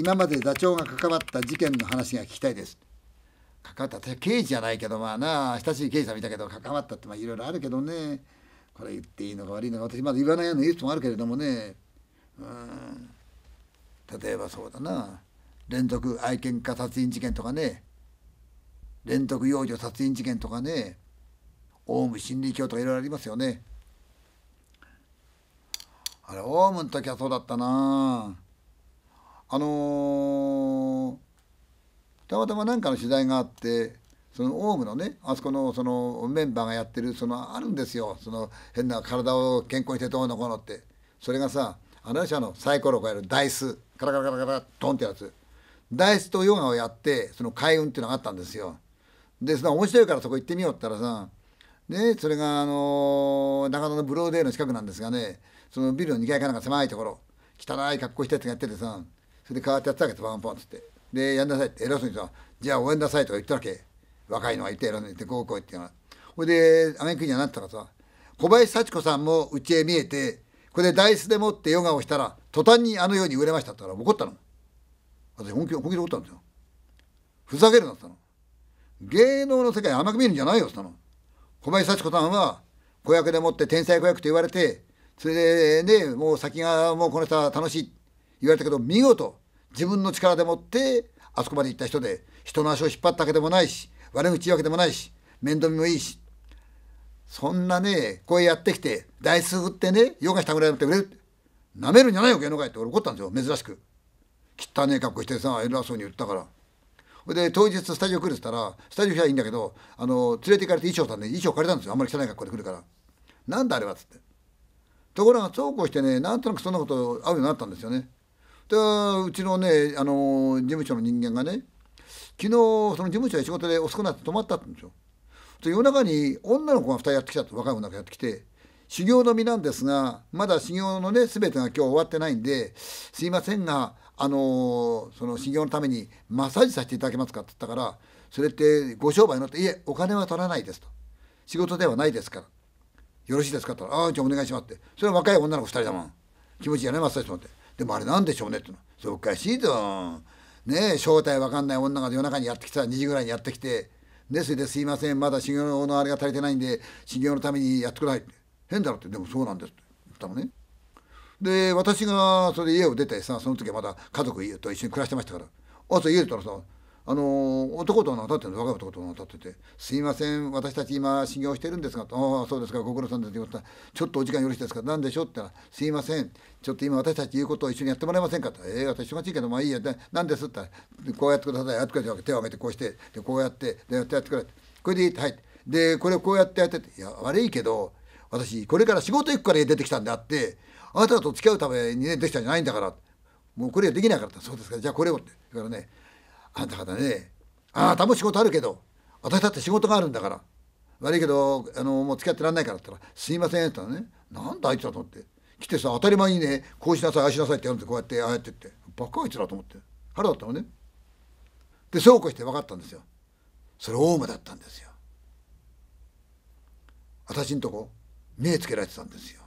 今までダチョウが関わった事件の話が聞きたいです。関わった私刑事じゃないけどまあな親しい刑事さん見たけど関わったってまあいろいろあるけどねこれ言っていいのか悪いのか私まだ言わないような言う人もあるけれどもねうん例えばそうだな連続愛犬家殺人事件とかね連続幼女殺人事件とかねオウム真理教とかいろいろありますよねあれオウムの時はそうだったなああのー、たまたま何かの取材があってそのオウムのねあそこのそのメンバーがやってるそのあるんですよその変な体を健康にしてどうのこうのってそれがさあの社のサイコロをやるダイスカラカラカラカラトンってやつダイスとヨガをやってその開運っていうのがあったんですよでその面白いからそこ行ってみようったらさでそれがあの長野のブローデーの近くなんですがねそのビルの2階かなんか狭いところ汚い格好したやつがやっててさそれで変わってやってたわけでポンポンつってでやんなさいって偉そうにさじゃあ応援なさいとか言ったわけ若いのがいて偉そうに言ってこうこう言ってなほいでアメリカにはなったらさ小林幸子さんもうちへ見えてこれでダイスでもってヨガをしたら途端にあのように売れましたって言ったら怒ったの私本気本気で怒ったんですよふざけるなっったの芸能の世界甘く見るんじゃないよって言ったの小林幸子さんは子役でもって天才子役と言われてそれでねもう先がもうこの人は楽しい言われたけど見事自分の力でもってあそこまで行った人で人の足を引っ張ったわけでもないし悪口言うわけでもないし面倒見もいいしそんなねこうやってきて台数振ってねヨガしたぐらいになってくれるなめるんじゃないよ芸能界って俺怒ったんですよ珍しく汚ねえ格好してさ偉そうに言ったからほいで当日スタジオ来るっつったらスタジオ来たらいいんだけどあの連れて行かれて衣装さんで衣装借りたんですよあんまり汚い格好で来るからなんだあれはっつってところがそうこうしてねなんとなくそんなこと会うようになったんですよねでうちのねあの事務所の人間がね昨日その事務所で仕事で遅くなって泊まったってうんですよ。で夜中に女の子が2人やってきたと若い女がやってきて修行の身なんですがまだ修行のね全てが今日終わってないんですいませんがあのー、その修行のためにマッサージさせていただけますかって言ったからそれってご商売のっていえお金は取らないですと仕事ではないですからよろしいですかって言ったらああじゃあお願いしますってそれは若い女の子2人だもん気持ちいいよねマッサージと思って。でもあれなんでしょうねっての「そおかしいぞ」ねえ正体わかんない女が夜中にやってきた2時ぐらいにやってきて「ねそれですいませんまだ修行のあれが足りてないんで修行のためにやってください」って「変だろ」って「でもそうなんです」って言ったのね。で私がそれで家を出てさその時はまだ家族と一緒に暮らしてましたからあう家出たらさあの男と女立ってるの若い男と女立ってて「すいません私たち今修行してるんですが」ああそうですかご苦労さんです」って言ったら「ちょっとお時間よろしいですか何でしょう?」って言ったら「すいませんちょっと今私たち言うことを一緒にやってもらえませんか」って「ええー、私忙しいけどまあいいや何です?」って言ったら「こうやってくださいやってください」手を挙げてこうしてでこうやってでやってやってくれこれでいいってはいでこれをこうやってやってて「いや悪いけど私これから仕事行くから出てきたんであってあなたと付き合うためにねできたんじゃないんだからもうこれはできないから」そうですかじゃあこれを」ってだからねあんた方ねあなたも仕事あるけど私だって仕事があるんだから悪いけどあのもう付き合ってらんないからって言ったら「すいません」って言ったらね「なんだあいつだ」と思って来てさ当たり前にねこうしなさいああしなさいってやるんでこうやってああやってってバカあいつだと思って腹だったのねでそうこうして分かったんですよそれオウムだったんですよ私んとこ目つけられてたんですよ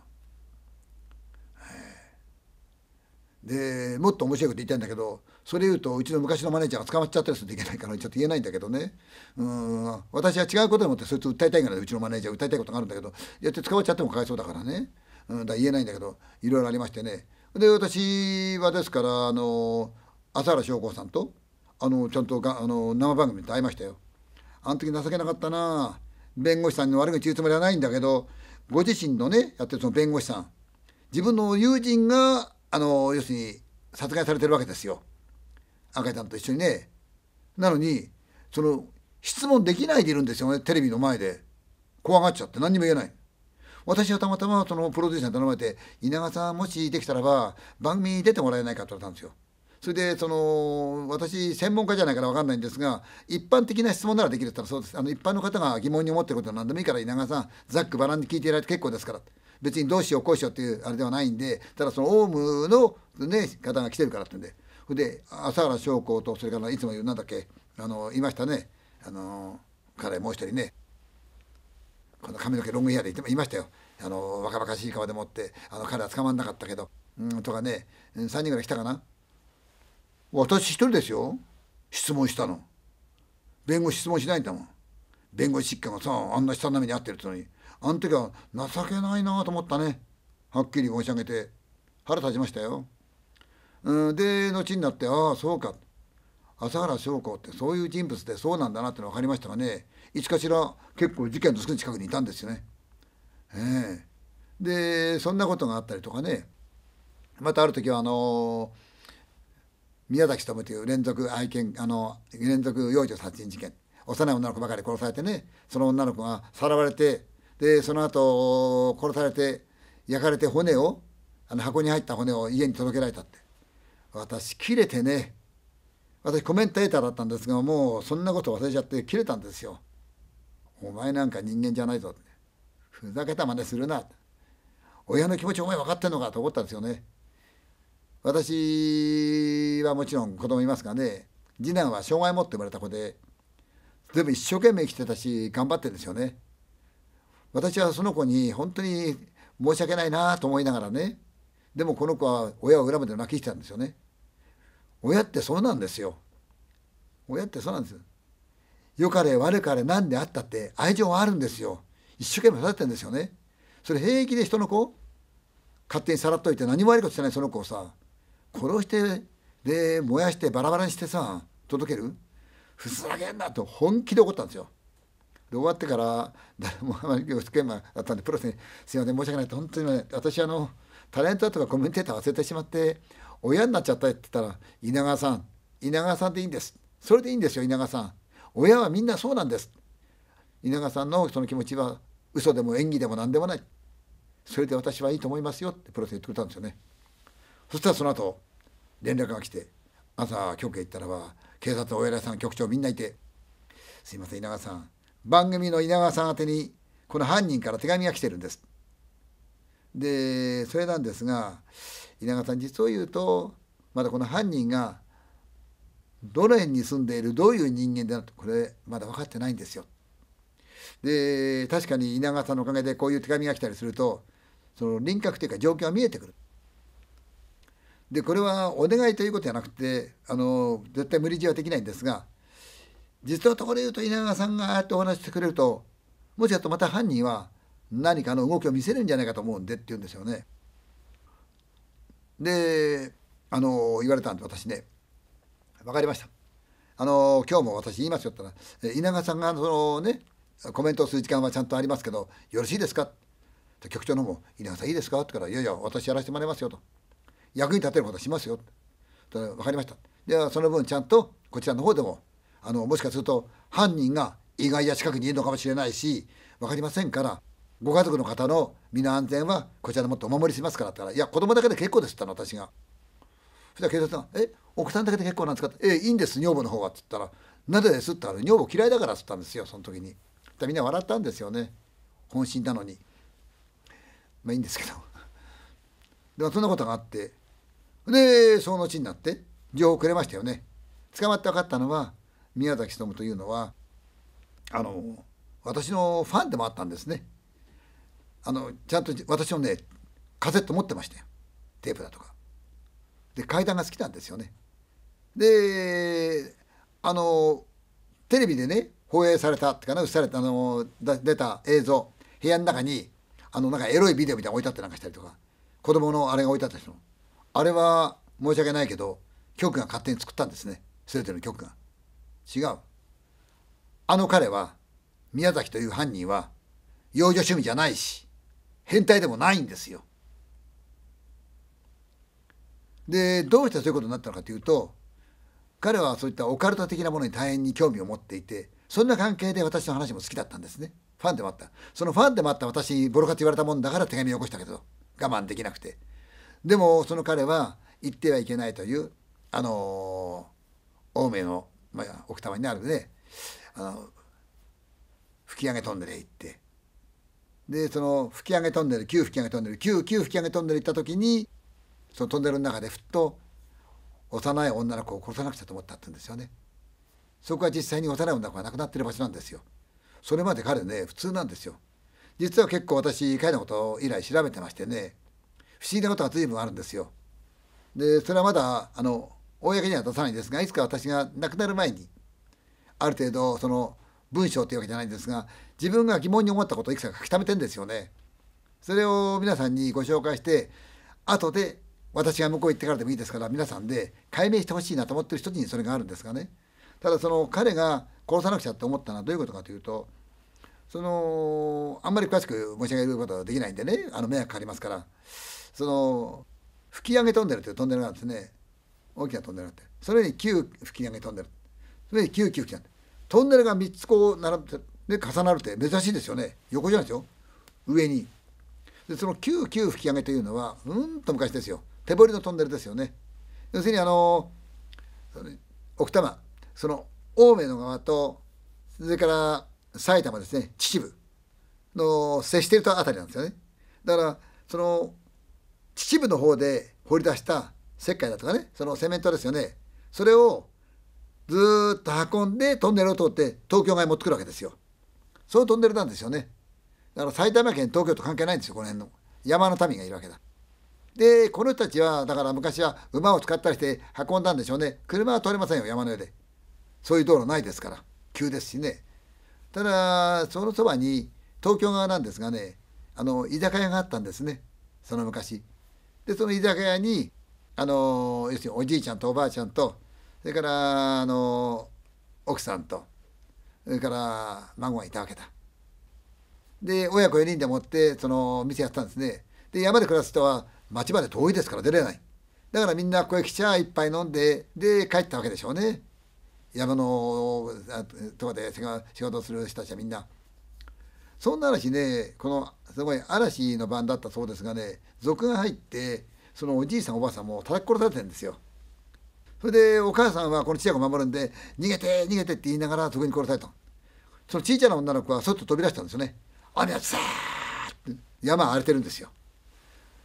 でもっと面白いこと言いたいんだけどそれ言うとうちの昔のマネージャーが捕まっちゃったりするといけないからちょっと言えないんだけどねうん私は違うことでもってそいつ訴えたいからうちのマネージャー訴えたいことがあるんだけどやって捕まっちゃってもかわいそうだからね、うん、だから言えないんだけどいろいろありましてねで私はですからあの朝原彰晃さんとあのちゃんとがあの生番組で会いましたよ。あの時情けなかったな弁護士さんの悪口言うつもりはないんだけどご自身のねやってるその弁護士さん自分の友人があの要するに殺害されてるわけですよ。赤ちゃんと一緒にねなのにその質問できないでいるんですよねテレビの前で怖がっちゃって何にも言えない私はたまたまそのプロデューサーに頼まれて「稲川さんもしできたらば番組に出てもらえないか」って言われたんですよそれでその私専門家じゃないから分かんないんですが一般的な質問ならできるって言ったらそうですあの一般の方が疑問に思ってることは何でもいいから稲川さんざっくばらんに聞いていられて結構ですから別にどうしようこうしようっていうあれではないんでただそのオウムの、ね、方が来てるからってんでで朝原将校とそれからいつも言うなんだっけあのいましたねあの彼もう一人ねこの髪の毛ロングヘアでいてもいましたよあの若々しい顔でもってあの彼は捕まんなかったけど、うん、とかね3人ぐらい来たかな私一人ですよ質問したの弁護士質問しないんだもん弁護士一家がさあんな下の目に遭ってるってのにあの時は情けないなと思ったねはっきり申し上げて腹立ちましたよ。うん、で後になってああそうか朝原祥子ってそういう人物でそうなんだなっての分かりましたがねいつかしら結構事件のすぐ近くにいたんですよね。えー、でそんなことがあったりとかねまたある時はあの宮崎勤という連続愛犬あの連続幼女殺人事件幼い女の子ばかり殺されてねその女の子がさらわれてでその後殺されて焼かれて骨をあの箱に入った骨を家に届けられたって私切れてね私コメンテーターだったんですがもうそんなこと忘れちゃって切れたんですよ。お前なんか人間じゃないぞふざけた真似するな親の気持ちお前分かってんのかと思ったんですよね。私はもちろん子供いますがね次男は障害持って生まれた子で全部一生懸命生きてたし頑張ってるんですよね。私はその子に本当に申し訳ないなと思いながらねでもこの子は親を恨むで泣きしてたんですよね。親ってそうなんですよ親ってそうなんです良かれ悪かれ何であったって愛情はあるんですよ一生懸命育ててんですよねそれ平気で人の子勝手にさらっといて何も悪いことしてないその子をさ殺してで燃やしてバラバラにしてさ届けるふざけんなと本気で怒ったんですよで終わってから誰もあまり一生懸命だったんでプロスに「すいません申し訳ない本当に、ね、私あのタレントだとかコメンテーター忘れてしまって親になっちゃったって言ったら稲川さん稲川さんでいいんですそれでいいんですよ稲川さん親はみんなそうなんです稲川さんのその気持ちは嘘でも演技でも何でもないそれで私はいいと思いますよってプロセス言ってくれたんですよねそしたらその後連絡が来て朝局へ行ったらば警察のお偉いさん局長みんないて「すいません稲川さん番組の稲川さん宛てにこの犯人から手紙が来てるんです」でそれなんですが稲川さん実を言うとまだこの犯人がどの辺に住んでいるどういう人間であるとこれまだ分かってないんですよ。で確かに稲川さんのおかげでこういう手紙が来たりするとその輪郭というか状況が見えてくる。でこれはお願いということじゃなくてあの絶対無理強いはできないんですが実のところで言うと稲川さんがああやってお話してくれるともしかするとまた犯人は何かの動きを見せるんじゃないかと思うんでって言うんですよね。であの言われたんで私ね「分かりました」あの今日も私言いますよって言ったら稲川さんがそのねコメントをする時間はちゃんとありますけどよろしいですか?」と局長の方も「稲川さんいいですか?」って言ったら「いやいや私やらせてもらいますよ」と「役に立てることはしますよ」と「分かりました」ではその分ちゃんとこちらの方でもあのもしかすると犯人が意外や近くにいるのかもしれないし分かりませんからご家族の方の身の安全はこちらでもっとお守りしますからって言ったら「いや子供だけで結構です」って言ったの私が。そしたら警察が「え奥さんだけで結構なんですか?」って「えいいんです女房の方は」って言ったら「なぜです?」って言ったら「女房嫌いだから」って言ったんですよその時に。みんな笑ったんですよね本心なのに。まあいいんですけど。でもそんなことがあってでその後になって情報くれましたよね。捕まって分かったのは宮崎勉というのはあの私のファンでもあったんですね。あのちゃんと私もねカセット持ってましたよテープだとかで階段が好きなんですよねであのテレビでね放映されたってかな映されたあの出た映像部屋の中にあのなんかエロいビデオみたいなの置いてあってなんかしたりとか子供のあれが置いてあった人あれは申し訳ないけど局が勝手に作ったんですね全ての局が違うあの彼は宮崎という犯人は幼女趣味じゃないし変態でもないんですよ。でどうしてそういうことになったのかというと彼はそういったオカルト的なものに大変に興味を持っていてそんな関係で私の話も好きだったんですねファンでもあったそのファンでもあった私にボロカツ言われたもんだから手紙を起こしたけど我慢できなくてでもその彼は言ってはいけないというあの青梅の、まあ、奥多摩にあるねあの吹き上げトンネへ行ってでその吹き上げトンネル旧吹き上げトンネル旧旧吹き上げトンネル行った時にそのトンネルの中でふっと幼い女の子を殺さなくちゃと思ったって言うんですよね。そこは実際に幼い女の子が亡くなってる場所なんですよ。それまで彼ね普通なんですよ。実は結構私彼のことを以来調べてましてね不思議なことが随分あるんですよ。でそれはまだあの公には出さないんですがいつか私が亡くなる前にある程度その文章というわけじゃないんですが自分が疑問に思ったことをいくつか書き溜めてんですよね。それを皆さんにご紹介して後で私が向こう行ってからでもいいですから皆さんで解明してほしいなと思ってる人にそれがあるんですがねただその彼が殺さなくちゃって思ったのはどういうことかというとそのあんまり詳しく申し上げることはできないんでねあの迷惑かかりますからその吹き上げトンネルというトンネルがあるんですね大きなトンネルがあってそれに旧吹き上げトンネルそれに旧旧吹き上げトンネルが3つこう並べてで重なるって珍しいですよね横じゃないですよ上にでその9、9吹き上げというのはうんと昔ですよ手彫りのトンネルですよね要するにあの奥多摩その青梅の側とそれから埼玉ですね秩父の接しているとあたりなんですよねだからその秩父の方で掘り出した石灰だとかねそのセメントですよねそれをずっと運んでトンネルを通って東京側に持ってくるわけですよ。そうトンネルなんですよね。だから埼玉県東京と関係ないんですよこの辺の山の民がいるわけだ。でこの人たちはだから昔は馬を使ったりして運んだんでしょうね車は通れませんよ山の上でそういう道路ないですから急ですしねただそのそばに東京側なんですがねあの居酒屋があったんですねその昔でその居酒屋にあの要するにおじいちゃんとおばあちゃんとそれからあの奥さんとそれから孫がいたわけだで親子4人でもってその店やったんですねで山で暮らす人は町まで遠いですから出れないだからみんなこへ来ちゃ一杯飲んでで帰ったわけでしょうね山のとかで仕事する人たちはみんなそんな嵐ねこのすごい嵐の番だったそうですがね賊が入ってそのおじいさんおばあさんも叩き殺されてるんですよそれでお母さんはこのちや子を守るんで逃げて逃げてって言いながらそこに殺されたそのちいちゃな女の子はそっと飛び出したんですよね雨がさーッて山荒れてるんですよ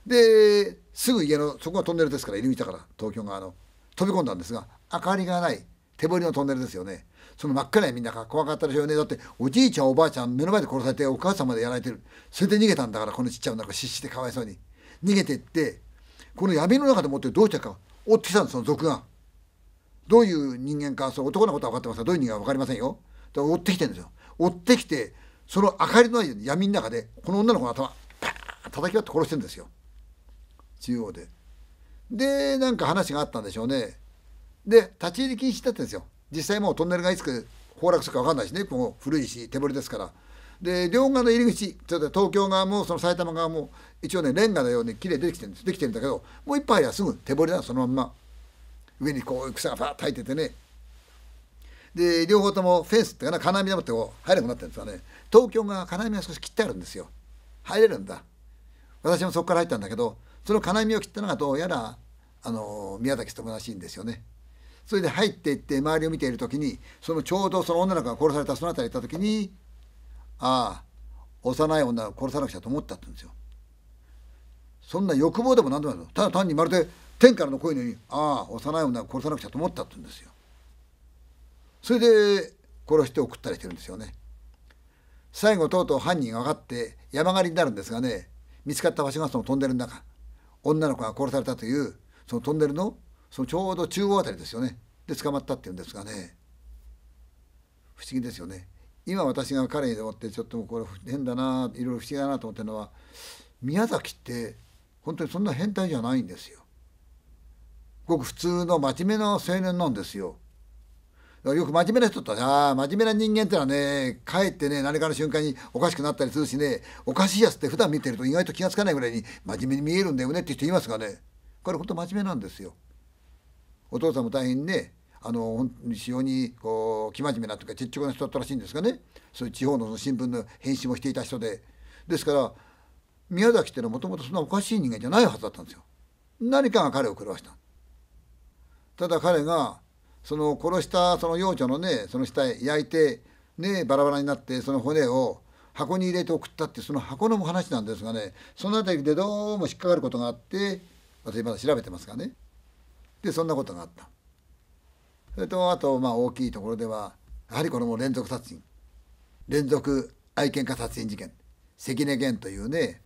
ですぐ家のそこがトンネルですから入り口だから東京側の飛び込んだんですが明かりがない手彫りのトンネルですよねその真っ赤なみんなが怖かったでしょうねだっておじいちゃんおばあちゃん目の前で殺されてお母さんまでやられてるそれで逃げたんだからこのちっちゃい女の子失死でかわいそうに逃げてってこの闇の中でもってどうしたか追ってきたんですその賊がどういう人間か、そう男のことは分かってますが、どういう人間か分かりませんよ。で追ってきてるんですよ。追ってきて、その明かりのない闇の中で、この女の子の頭、パー叩き割って殺してるんですよ。中央で。で、なんか話があったんでしょうね。で、立ち入り禁止だったんですよ。実際もうトンネルがいつか崩落するか分かんないしね、もう古いし、手彫りですから。で、両側の入り口、ちょっと東京側もその埼玉側も、一応ね、レンガのように綺麗に出てきてるんです。できてるんだけど、もう一杯はすぐ手彫りだ、そのまんま。上にこう草がパーッと入っててねで両方ともフェンスっていうかな金網でもってこう入れなくなってるんですがね東京が金網が少し切ってあるんですよ入れるんだ私もそこから入ったんだけどその金網を切ったのがどうやらあの宮崎勤らしいんですよねそれで入っていって周りを見ている時にそのちょうどその女の子が殺されたその辺り行った時にああ幼い女を殺さなくちゃと思ったって言うんですよそんな欲望でも何でもないのただ単にまるで天からの声のようにああ幼い女は殺さなくちゃと思ったって言うんですよそれで殺して送ったりしてるんですよね最後とうとう犯人が分かって山狩りになるんですがね見つかった場所がそのトンネルの中女の子が殺されたというそのトンネルのそのちょうど中央あたりですよねで捕まったっていうんですがね不思議ですよね今私が彼に思ってちょっとこれ変だないろいろ不思議だなと思ってるのは宮崎って本当にそんな変態じゃないんですよ。ごく普通の真面目な青年なんですよ。よく真面目な人ってああ真面目な人間ってのはねかえってね何かの瞬間におかしくなったりするしねおかしいやつって普段見てると意外と気が付かないぐらいに真面目に見えるんだよねって人いますがねこれ本当真面目なんですよ。お父さんも大変ねあの非常にこう生真面目なというかちっちゃな人だったらしいんですがねそういう地方の新聞の編集もしていた人でですから宮崎ってのはもともとそんなおかしい人間じゃないはずだったんですよ。何かが彼を狂わした。ただ彼がその殺したその幼女のねその死体焼いてねバラバラになってその骨を箱に入れて送ったってその箱の話なんですがねその辺りでどうも引っかかることがあって私まだ調べてますがねでそんなことがあったそれとあとまあ大きいところではやはりこれも連続殺人連続愛犬家殺人事件関根源というね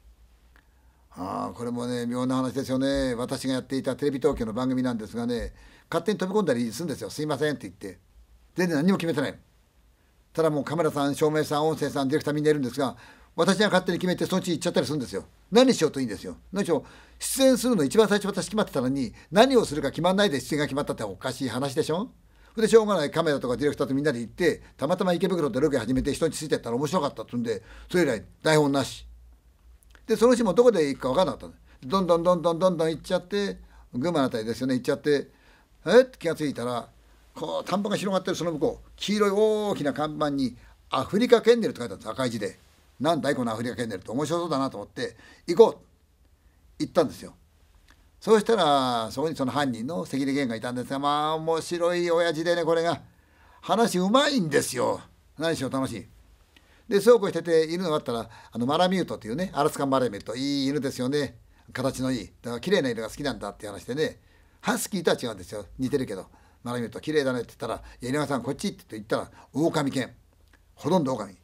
ああこれもね妙な話ですよね私がやっていたテレビ東京の番組なんですがね勝手に飛び込んだりするんですよすいませんって言って全然何も決めてないただもうカメラさん照明さん音声さんディレクターみんないるんですが私が勝手に決めてそのうち行っちゃったりするんですよ何しようといいんですよ何しろ出演するの一番最初私決まってたのに何をするか決まんないで出演が決まったっておかしい話でしょそれでしょうがないカメラとかディレクターとみんなで行ってたまたま池袋でロケ始めて人についてったら面白かったってんでそれ以来台本なしでその日もどこで行くか分からなかったどんどんどんどんどんどん行っちゃって群馬のあたりですよね行っちゃってえっ気が付いたらこう田んぼが広がってるその向こう黄色い大きな看板に「アフリカケンネル」と書いてあです赤い字で「なんだいこのアフリカケンネル」って面白そうだなと思って行こう行ったんですよ。そうしたらそこにその犯人の関根源がいたんですがまあ面白い親父でねこれが話うまいんですよ何しろ楽しい。でそうこうしてて犬があったらあのマラミュートっていうねアラスカンマラミュートいい犬ですよね形のいいだから綺麗な犬が好きなんだって話でねハスキーとは違うんですよ似てるけど並べると綺麗だねって言ったら「稲川さんこっち」って言ったら狼犬ほとんど狼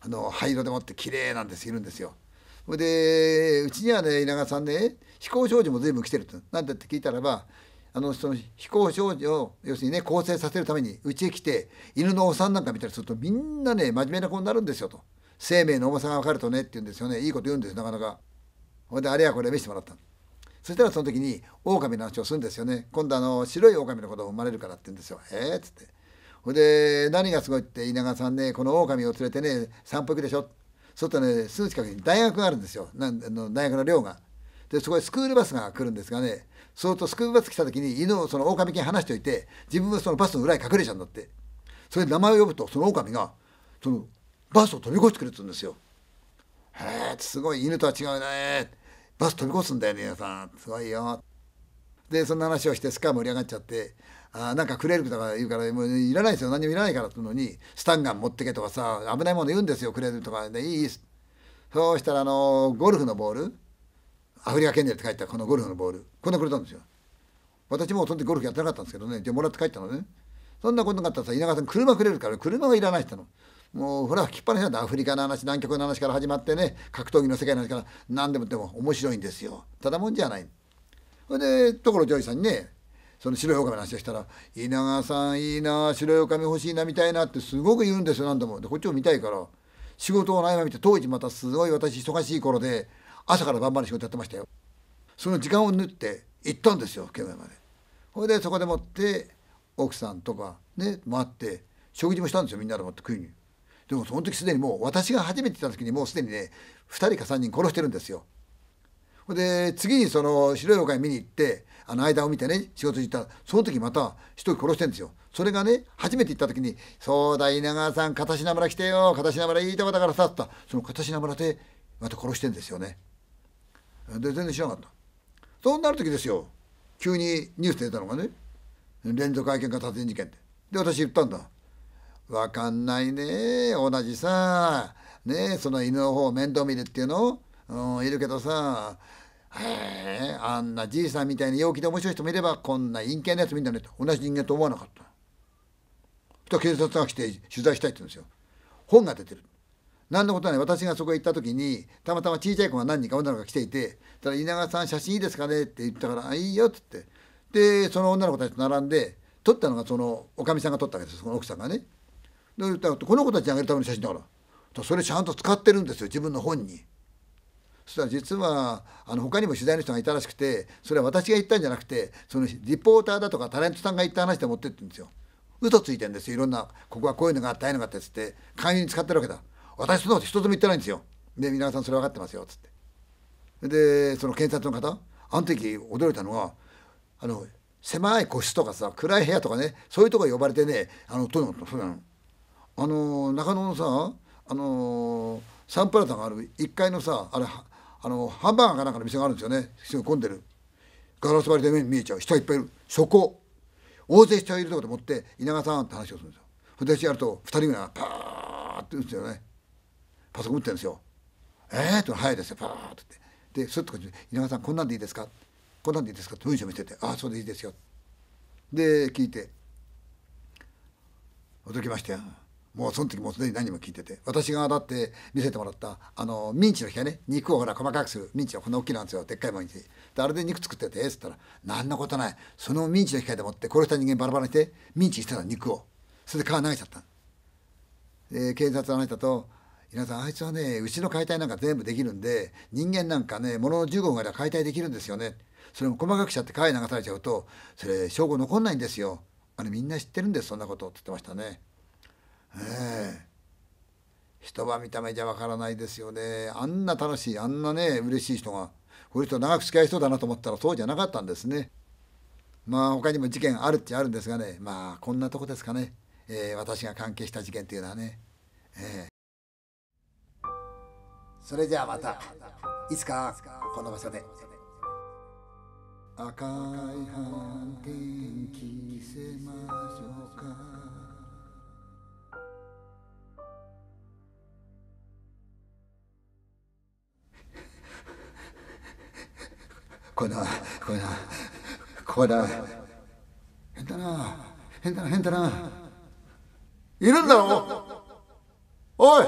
あの灰色でもって綺麗なんですいるんですよ。ほいでうちにはね稲川さんね飛行少女も随分来てるとなんだって聞いたらばあのその飛行少女を要するにね更生させるためにうちへ来て犬のお産なんか見たりするとみんなね真面目な子になるんですよと生命の重さが分かるとねって言うんですよねいいこと言うんですなかなか。ほんであれやこれ見せてもらったの。そしたらその時に狼の話をするんですよね今度あの白い狼の子供生まれるからって言うんですよえー、っつってほいで何がすごいって稲川さんねこの狼を連れてね散歩行くでしょそしたらねすぐ近くに大学があるんですよなの大学の寮がでそこへスクールバスが来るんですがねそうとスクールバス来た時に犬をその狼に離しておいて自分はそのバスの裏に隠れちゃうんだってそれで名前を呼ぶとその狼がそのバスを飛び越してくるって言うんですよへえすごい犬とは違うねバス飛び越すんだよねさんすごいよ」でそんな話をしてスカー盛り上がっちゃって「あなんかくれる」とか言うから「もういらないですよ何もいらないから」ってのに「スタンガン持ってけ」とかさ「危ないもの言うんですよくれる」とかで「いい」そうしたらあのゴルフのボールアフリカ圏でって書いたこのゴルフのボールこんなくれたんですよ。私もその時ゴルフやってなかったんですけどねじゃもらって帰ったのね。そんなことなかったらさ稲川さん車くれるから車はいらないって言ったの。もうほら吹きっぱなしなんだアフリカの話南極の話から始まってね格闘技の世界の話から何でもでも面白いんですよただもんじゃない。それで所ジョイさんにねその白い狼の話をしたら「稲川さんいいな白い狼欲しいな」みたいなってすごく言うんですよ何度もでこっちも見たいから仕事を悩みて当時またすごい私忙しい頃で朝から晩まで仕事やってましたよその時間を縫って行ったんですよ県外までほいでそこでもって奥さんとかね待って食事もしたんですよみんなで待って食いにでもその時すでにもう私が初めてった時にもうすでにね2人か3人殺してるんですよ。で次にその白いお会見に行ってあの間を見てね仕事行ったらその時また一人殺してるんですよ。それがね初めて行った時に「そうだ稲川さん片品村来てよ片品村いいとこだからさ」ったその片品村でまた殺してんですよね。で全然知らなかった。そうなる時ですよ急にニュース出たのがね連続愛犬か殺人事件って。で私言ったんだ。わかんないね同じさねその犬の方を面倒見るっていうの、うん、いるけどさへえあんなじいさんみたいに陽気で面白い人もいればこんな陰険なやつ見たねと同じ人間と思わなかったと警察が来て取材したいって言うんですよ本が出てる何のことない私がそこへ行った時にたまたま小さい子が何人か女の子が来ていて「ただ稲川さん写真いいですかね?」って言ったから「いいよ」っつってでその女の子たちと並んで撮ったのがそのおかみさんが撮ったわけですその奥さんがね。言ったらこの子たちにあげるための写真だからそれちゃんと使ってるんですよ自分の本に。そしたら実はあの他にも取材の人がいたらしくてそれは私が言ったんじゃなくてそのリポーターだとかタレントさんが言った話で持ってってんですよ。嘘ついてんですよいろんなここはこういうのがあったああいうのがあったっつって勧誘に使ってるわけだ私そんなこと一つも言ってないんですよで皆さんそれ分かってますよっつってでその検察の方あの時驚いたのがあの狭い個室とかさ暗い部屋とかねそういうとこ呼ばれてねあのとのそうなの。あの中野のさあのサンプラザがある1階のさあれあのハンバーガーかなんかの店があるんですよねすごい混んでるガラス張りで目に見えちゃう人いっぱいいるそこ大勢人いるとこで持って稲川さんって話をするんですよそでやると2人ぐらいがパーって言うんですよねパソコン打ってるんですよ「えー?」っ早いですよパーって言ってでスッとこっち「稲川さんこんなんでいいですかこんなんでいいですか?」って文章見せて「ああそうでいいですよ」で聞いて驚きましたよ。もうその時もうすでに何も聞いてて私がだって見せてもらったあのミンチの日はね肉をほら細かくするミンチはこんな大きいなんですよでっかいもんにであれで肉作っててっつったら「何のことないそのミンチの機械でもって殺した人間バラバラにしてミンチしてた肉をそれで皮投げちゃった」で警察のあなたと「皆さんあいつはねうちの解体なんか全部できるんで人間なんかねものの15分ぐらい解体できるんですよね」それも細かくしちゃって皮流されちゃうとそれ証拠残んないんですよあれみんな知ってるんですそんなことって言ってましたね。えー、人は見た目じゃわからないですよねあんな楽しいあんなね嬉しい人がこういう人長く付き合いそうだなと思ったらそうじゃなかったんですねまあ他にも事件あるっちゃあるんですがねまあこんなとこですかね、えー、私が関係した事件っていうのはね、えー、それじゃあまたいつかこの場所で。赤い半点着せましょうかこれだこれだこれだ変だな変だな変だないるんだろおい